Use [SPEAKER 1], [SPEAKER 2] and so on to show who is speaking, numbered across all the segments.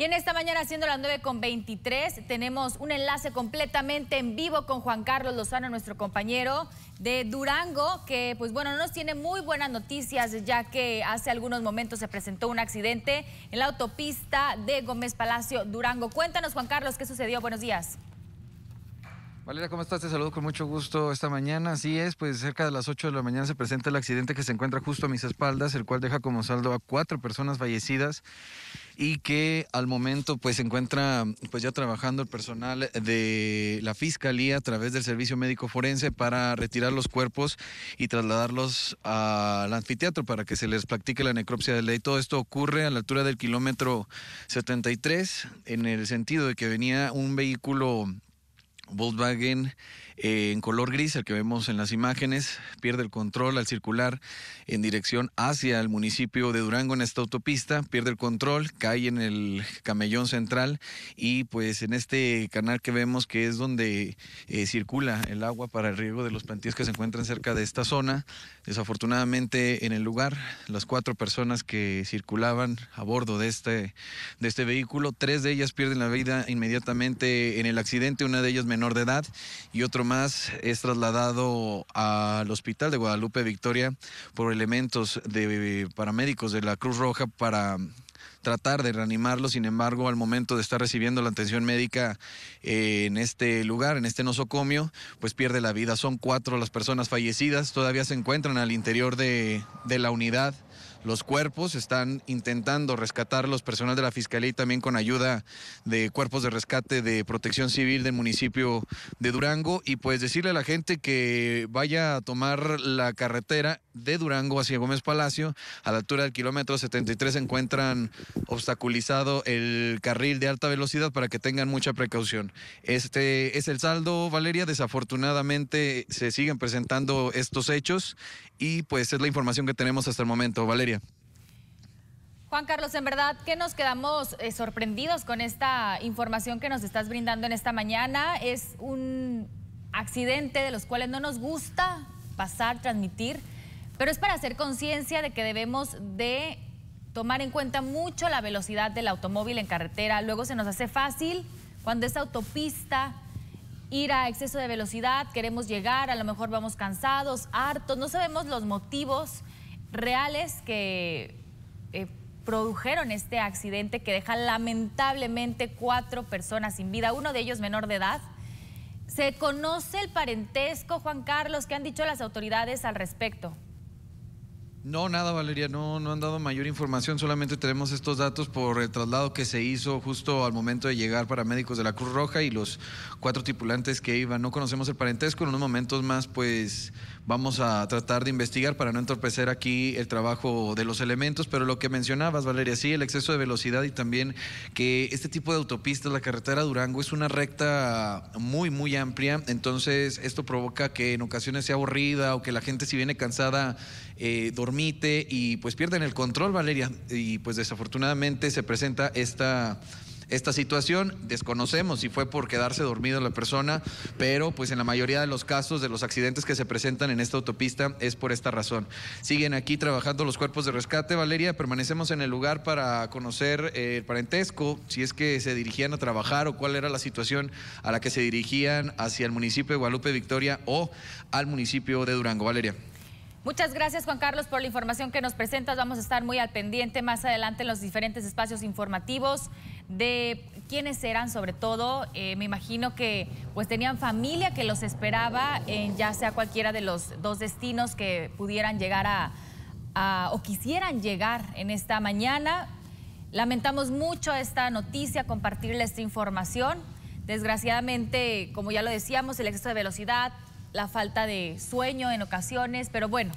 [SPEAKER 1] Y en esta mañana, siendo las 9 con 23, tenemos un enlace completamente en vivo con Juan Carlos Lozano, nuestro compañero de Durango, que pues bueno, nos tiene muy buenas noticias, ya que hace algunos momentos se presentó un accidente en la autopista de Gómez Palacio, Durango. Cuéntanos, Juan Carlos, ¿qué sucedió? Buenos días.
[SPEAKER 2] Valeria, ¿cómo estás? Te saludo con mucho gusto esta mañana. Así es, pues cerca de las 8 de la mañana se presenta el accidente que se encuentra justo a mis espaldas, el cual deja como saldo a cuatro personas fallecidas y que al momento pues se encuentra pues ya trabajando el personal de la fiscalía a través del servicio médico forense para retirar los cuerpos y trasladarlos al anfiteatro para que se les practique la necropsia de ley. Todo esto ocurre a la altura del kilómetro 73 en el sentido de que venía un vehículo Volkswagen eh, en color gris, el que vemos en las imágenes, pierde el control al circular en dirección hacia el municipio de Durango en esta autopista, pierde el control, cae en el camellón central y pues en este canal que vemos que es donde eh, circula el agua para el riego de los plantíos que se encuentran cerca de esta zona. Desafortunadamente en el lugar, las cuatro personas que circulaban a bordo de este, de este vehículo, tres de ellas pierden la vida inmediatamente en el accidente, una de ellas menor de edad y otro más es trasladado al hospital de Guadalupe Victoria por elementos de paramédicos de la Cruz Roja para tratar de reanimarlo. Sin embargo, al momento de estar recibiendo la atención médica eh, en este lugar, en este nosocomio, pues pierde la vida. Son cuatro las personas fallecidas. Todavía se encuentran al interior de, de la unidad los cuerpos, están intentando rescatar los personal de la Fiscalía y también con ayuda de cuerpos de rescate de protección civil del municipio de Durango. Y pues decirle a la gente que vaya a tomar la carretera de Durango hacia Gómez Palacio, a la altura del kilómetro 73 se encuentran obstaculizado el carril de alta velocidad para que tengan mucha precaución. Este es el saldo, Valeria, desafortunadamente se siguen presentando estos hechos y pues es la información que tenemos hasta el momento, Valeria.
[SPEAKER 1] Juan Carlos, en verdad que nos quedamos eh, sorprendidos con esta información que nos estás brindando en esta mañana. Es un accidente de los cuales no nos gusta pasar, transmitir, pero es para hacer conciencia de que debemos de tomar en cuenta mucho la velocidad del automóvil en carretera. Luego se nos hace fácil cuando es autopista ir a exceso de velocidad, queremos llegar, a lo mejor vamos cansados, hartos, no sabemos los motivos reales que... Eh, produjeron este accidente que deja lamentablemente cuatro personas sin vida, uno de ellos menor de edad. ¿Se conoce el parentesco, Juan Carlos? ¿Qué han dicho las autoridades al respecto?
[SPEAKER 2] No, nada, Valeria, no, no han dado mayor información, solamente tenemos estos datos por el traslado que se hizo justo al momento de llegar para médicos de la Cruz Roja y los cuatro tripulantes que iban. No conocemos el parentesco, en unos momentos más pues vamos a tratar de investigar para no entorpecer aquí el trabajo de los elementos, pero lo que mencionabas, Valeria, sí, el exceso de velocidad y también que este tipo de autopistas, la carretera Durango es una recta muy, muy amplia, entonces esto provoca que en ocasiones sea aburrida o que la gente si viene cansada, eh, y pues pierden el control, Valeria. Y pues desafortunadamente se presenta esta, esta situación. Desconocemos si fue por quedarse dormido la persona, pero pues en la mayoría de los casos de los accidentes que se presentan en esta autopista es por esta razón. Siguen aquí trabajando los cuerpos de rescate, Valeria. Permanecemos en el lugar para conocer eh, el parentesco, si es que se dirigían a trabajar o cuál era la situación a la que se dirigían hacia el municipio de Guadalupe Victoria o al municipio de Durango. Valeria.
[SPEAKER 1] Muchas gracias Juan Carlos por la información que nos presentas. Vamos a estar muy al pendiente más adelante en los diferentes espacios informativos de quiénes eran sobre todo. Eh, me imagino que pues tenían familia que los esperaba en ya sea cualquiera de los dos destinos que pudieran llegar o quisieran llegar en esta mañana. Lamentamos mucho esta noticia, compartirle esta información. Desgraciadamente, como ya lo decíamos, el exceso de velocidad, la falta de sueño en ocasiones, pero bueno,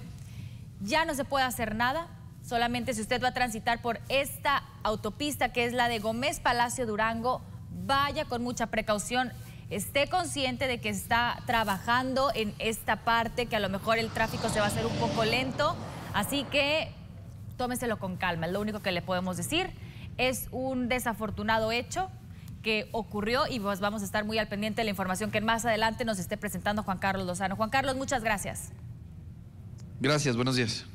[SPEAKER 1] ya no se puede hacer nada, solamente si usted va a transitar por esta autopista que es la de Gómez Palacio Durango, vaya con mucha precaución, esté consciente de que está trabajando en esta parte, que a lo mejor el tráfico se va a hacer un poco lento, así que tómeselo con calma, lo único que le podemos decir. Es un desafortunado hecho, que ocurrió y pues vamos a estar muy al pendiente de la información que más adelante nos esté presentando Juan Carlos Lozano. Juan Carlos, muchas gracias.
[SPEAKER 2] Gracias, buenos días.